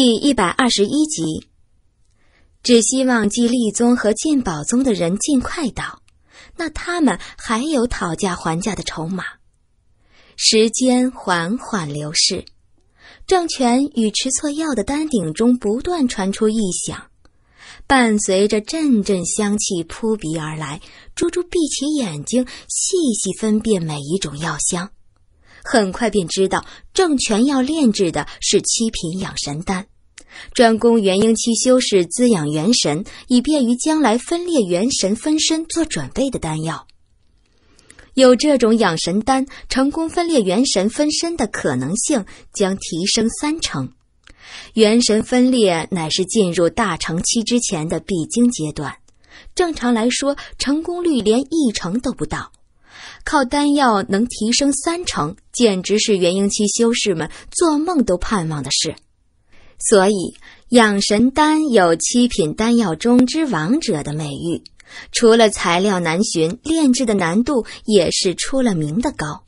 第一百二十一集。只希望继力宗和晋宝宗的人尽快到，那他们还有讨价还价的筹码。时间缓缓流逝，郑权与吃错药的丹鼎中不断传出异响，伴随着阵阵香气扑鼻而来。猪猪闭起眼睛，细细分辨每一种药香，很快便知道郑权要炼制的是七品养神丹。专攻元婴期修士滋养元神，以便于将来分裂元神分身做准备的丹药。有这种养神丹，成功分裂元神分身的可能性将提升三成。元神分裂乃是进入大成期之前的必经阶段，正常来说成功率连一成都不到。靠丹药能提升三成，简直是元婴期修士们做梦都盼望的事。所以，养神丹有七品丹药中之王者的美誉。除了材料难寻，炼制的难度也是出了名的高。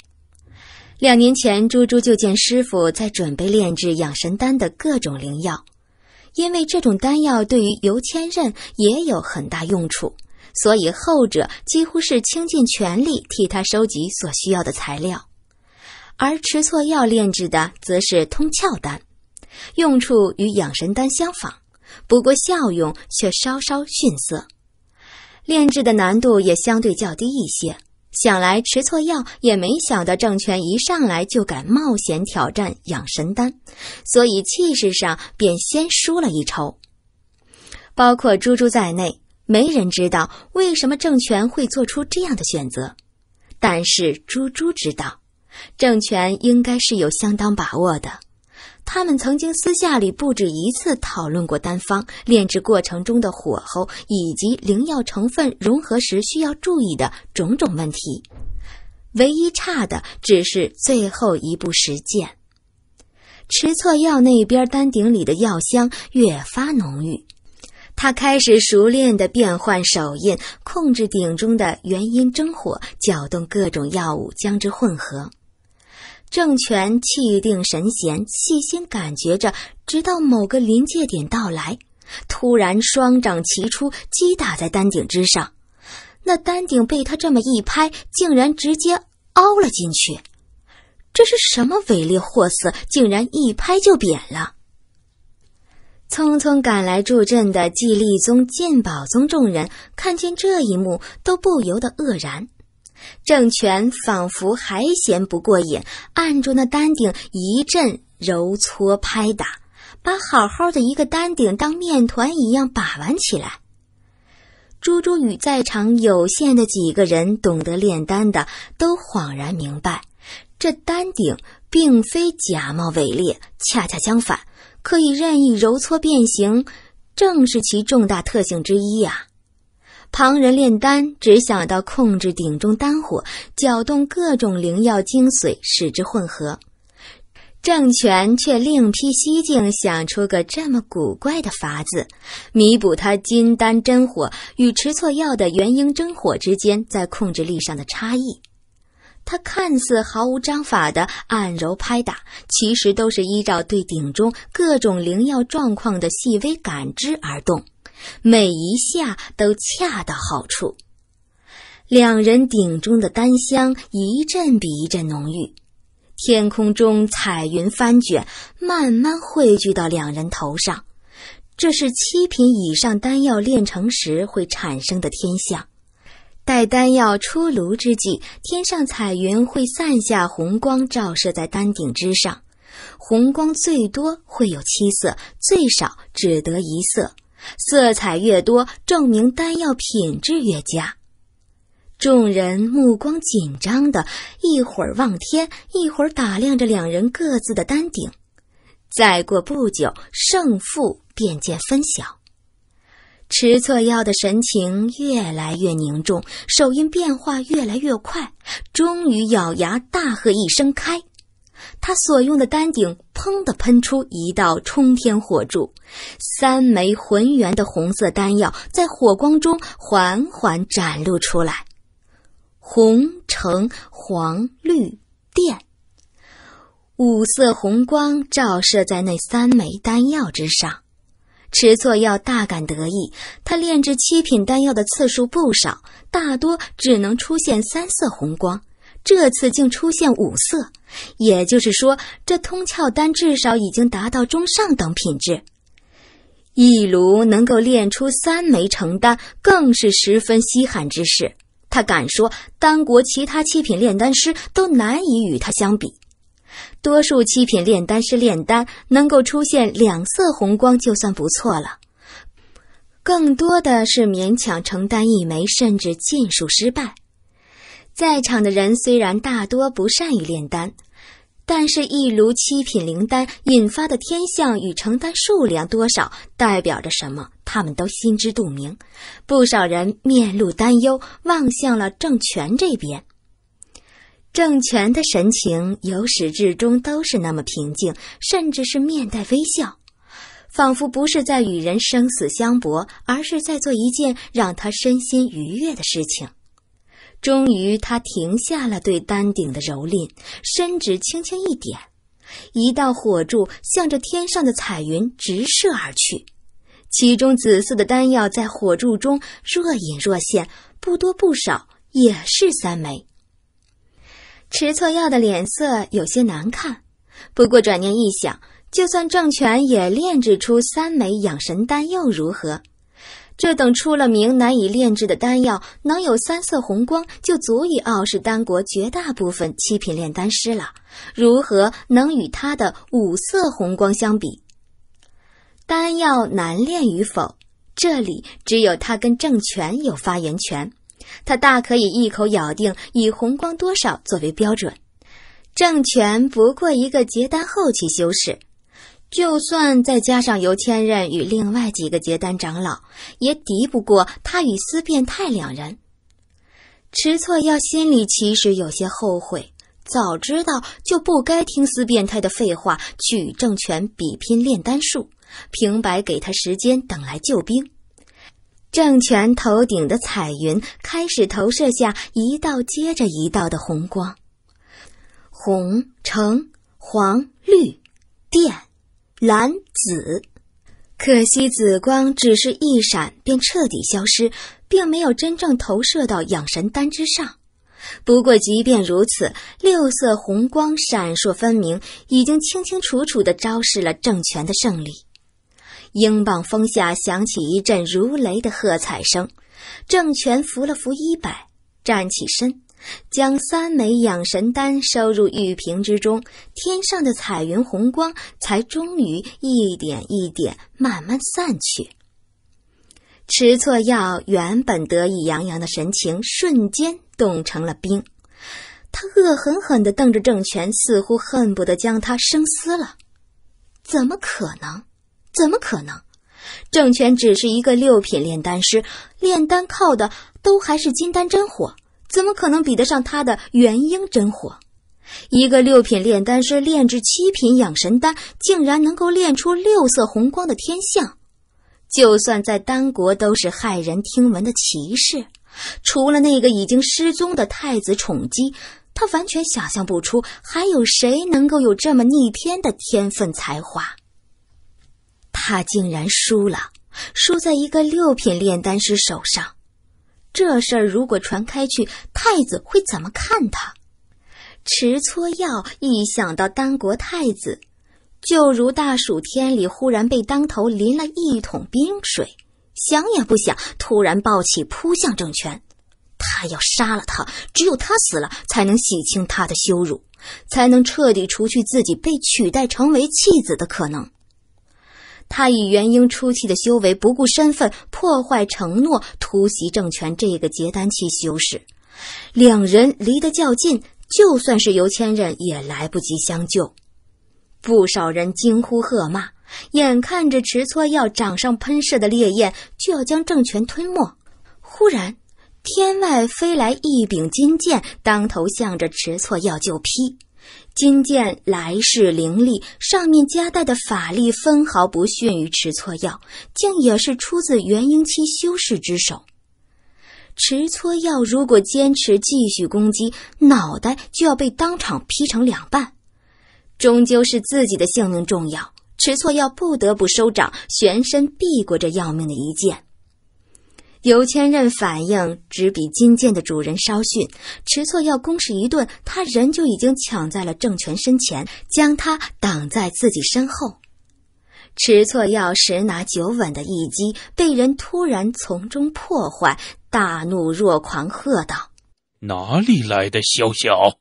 两年前，猪猪就见师傅在准备炼制养神丹的各种灵药，因为这种丹药对于游千仞也有很大用处，所以后者几乎是倾尽全力替他收集所需要的材料。而吃错药炼制的，则是通窍丹。用处与养神丹相仿，不过效用却稍稍逊色，炼制的难度也相对较低一些。想来吃错药也没想到郑权一上来就敢冒险挑战养神丹，所以气势上便先输了一筹。包括猪猪在内，没人知道为什么郑权会做出这样的选择，但是猪猪知道，郑权应该是有相当把握的。他们曾经私下里不止一次讨论过丹方炼制过程中的火候，以及灵药成分融合时需要注意的种种问题。唯一差的只是最后一步实践。吃错药那边丹鼎里的药香越发浓郁，他开始熟练地变换手印，控制鼎中的元阴真火，搅动各种药物，将之混合。郑权气定神闲，细心感觉着，直到某个临界点到来，突然双掌齐出，击打在丹顶之上。那丹顶被他这么一拍，竟然直接凹了进去。这是什么伟力货色？竟然一拍就扁了！匆匆赶来助阵的寂力宗、剑宝宗众人看见这一幕，都不由得愕然。郑权仿佛还嫌不过瘾，按住那丹顶一阵揉搓拍打，把好好的一个丹顶当面团一样把玩起来。朱朱与在场有限的几个人懂得炼丹的，都恍然明白，这丹顶并非假冒伪劣，恰恰相反，可以任意揉搓变形，正是其重大特性之一呀。旁人炼丹只想到控制鼎中丹火，搅动各种灵药精髓，使之混合。郑权却另辟蹊径，想出个这么古怪的法子，弥补他金丹真火与吃错药的元婴真火之间在控制力上的差异。他看似毫无章法的按揉拍打，其实都是依照对鼎中各种灵药状况的细微感知而动。每一下都恰到好处，两人顶中的丹香一阵比一阵浓郁，天空中彩云翻卷，慢慢汇聚到两人头上。这是七品以上丹药炼成时会产生的天象。待丹药出炉之际，天上彩云会散下红光，照射在丹顶之上。红光最多会有七色，最少只得一色。色彩越多，证明丹药品质越佳。众人目光紧张的，一会儿望天，一会儿打量着两人各自的丹顶。再过不久，胜负便见分晓。吃错药的神情越来越凝重，手印变化越来越快，终于咬牙大喝一声：“开！”他所用的丹鼎“砰”的喷出一道冲天火柱，三枚浑圆的红色丹药在火光中缓缓展露出来，红橙黄绿靛，五色红光照射在那三枚丹药之上。持错药大感得意，他炼制七品丹药的次数不少，大多只能出现三色红光。这次竟出现五色，也就是说，这通窍丹至少已经达到中上等品质。一炉能够炼出三枚成丹，更是十分稀罕之事。他敢说，丹国其他七品炼丹师都难以与他相比。多数七品炼丹师炼丹能够出现两色红光就算不错了，更多的是勉强成丹一枚，甚至尽数失败。在场的人虽然大多不善于炼丹，但是一炉七品灵丹引发的天象与成丹数量多少代表着什么，他们都心知肚明。不少人面露担忧，望向了郑权这边。郑权的神情由始至终都是那么平静，甚至是面带微笑，仿佛不是在与人生死相搏，而是在做一件让他身心愉悦的事情。终于，他停下了对丹鼎的蹂躏，伸指轻轻一点，一道火柱向着天上的彩云直射而去。其中紫色的丹药在火柱中若隐若现，不多不少，也是三枚。吃错药的脸色有些难看，不过转念一想，就算郑权也炼制出三枚养神丹又如何？这等出了名难以炼制的丹药，能有三色红光就足以傲视丹国绝大部分七品炼丹师了。如何能与他的五色红光相比？丹药难炼与否，这里只有他跟郑权有发言权。他大可以一口咬定以红光多少作为标准。郑权不过一个结丹后期修士。就算再加上尤千仞与另外几个结丹长老，也敌不过他与司变态两人。迟错要心里其实有些后悔，早知道就不该听司变态的废话，与郑权比拼炼丹术，平白给他时间等来救兵。郑权头顶的彩云开始投射下一道接着一道的红光，红、橙、黄、绿、靛。蓝紫，可惜紫光只是一闪便彻底消失，并没有真正投射到养神丹之上。不过，即便如此，六色红光闪烁分明，已经清清楚楚的昭示了政权的胜利。英镑峰下响起一阵如雷的喝彩声，政权扶了扶衣摆，站起身。将三枚养神丹收入玉瓶之中，天上的彩云红光才终于一点一点慢慢散去。吃错药，原本得意洋洋的神情瞬间冻成了冰。他恶狠狠地瞪着郑权，似乎恨不得将他生撕了。怎么可能？怎么可能？郑权只是一个六品炼丹师，炼丹靠的都还是金丹真火。怎么可能比得上他的元婴真火？一个六品炼丹师炼制七品养神丹，竟然能够炼出六色红光的天象，就算在丹国都是骇人听闻的奇事。除了那个已经失踪的太子宠姬，他完全想象不出还有谁能够有这么逆天的天分才华。他竟然输了，输在一个六品炼丹师手上。这事儿如果传开去，太子会怎么看他？持错药，一想到丹国太子，就如大暑天里忽然被当头淋了一桶冰水，想也不想，突然暴起扑向郑权。他要杀了他，只有他死了，才能洗清他的羞辱，才能彻底除去自己被取代成为弃子的可能。他以元婴初期的修为，不顾身份，破坏承诺，突袭政权这个结丹期修士。两人离得较近，就算是游千仞也来不及相救。不少人惊呼喝骂，眼看着持错药掌上喷射的烈焰就要将政权吞没，忽然，天外飞来一柄金剑，当头向着持错药就劈。金剑来势凌厉，上面夹带的法力分毫不逊于持错药，竟也是出自元婴期修士之手。持错药如果坚持继续攻击，脑袋就要被当场劈成两半。终究是自己的性命重要，持错药不得不收掌，旋身避过这要命的一剑。游千仞反应只比金剑的主人稍逊，迟错要攻势一顿，他人就已经抢在了郑权身前，将他挡在自己身后。迟错要十拿九稳的一击，被人突然从中破坏，大怒若狂，喝道：“哪里来的宵小？”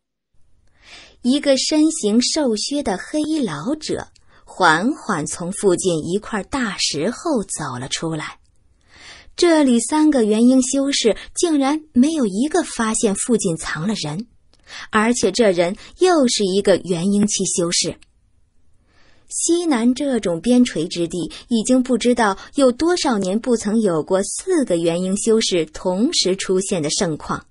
一个身形瘦削的黑衣老者缓缓从附近一块大石后走了出来。这里三个元婴修士竟然没有一个发现附近藏了人，而且这人又是一个元婴期修士。西南这种边陲之地，已经不知道有多少年不曾有过四个元婴修士同时出现的盛况。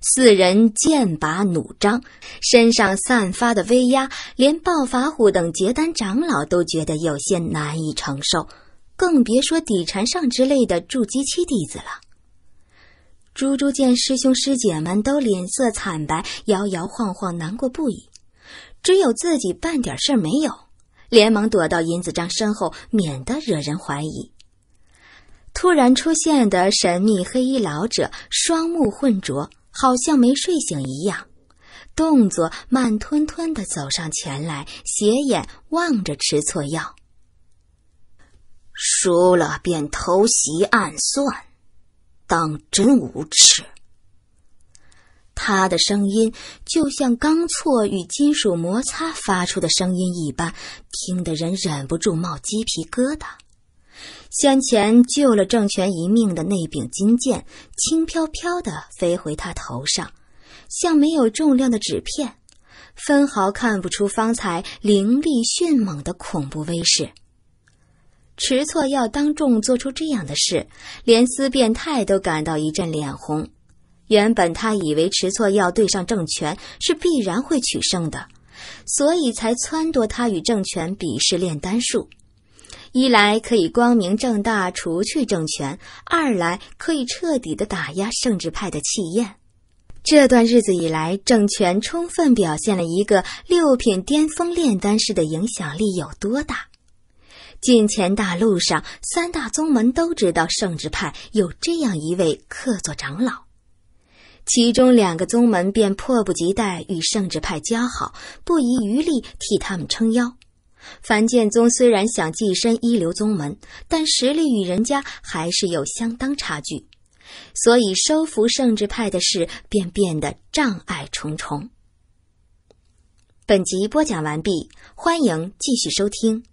四人剑拔弩张，身上散发的威压，连暴发虎等结丹长老都觉得有些难以承受。更别说底缠上之类的筑基期弟子了。猪猪见师兄师姐们都脸色惨白、摇摇晃晃、难过不已，只有自己半点事儿没有，连忙躲到银子章身后，免得惹人怀疑。突然出现的神秘黑衣老者，双目混浊，好像没睡醒一样，动作慢吞吞的走上前来，斜眼望着吃错药。输了便偷袭暗算，当真无耻！他的声音就像钢锉与金属摩擦发出的声音一般，听得人忍不住冒鸡皮疙瘩。先前救了郑权一命的那柄金剑，轻飘飘的飞回他头上，像没有重量的纸片，分毫看不出方才凌厉迅猛的恐怖威势。迟错要当众做出这样的事，连司变态都感到一阵脸红。原本他以为迟错要对上政权是必然会取胜的，所以才撺掇他与政权比试炼丹术。一来可以光明正大除去政权，二来可以彻底的打压圣旨派的气焰。这段日子以来，政权充分表现了一个六品巅峰炼丹师的影响力有多大。近前大陆上，三大宗门都知道圣旨派有这样一位客座长老，其中两个宗门便迫不及待与圣旨派交好，不遗余力替他们撑腰。凡剑宗虽然想跻身一流宗门，但实力与人家还是有相当差距，所以收服圣旨派的事便变得障碍重重。本集播讲完毕，欢迎继续收听。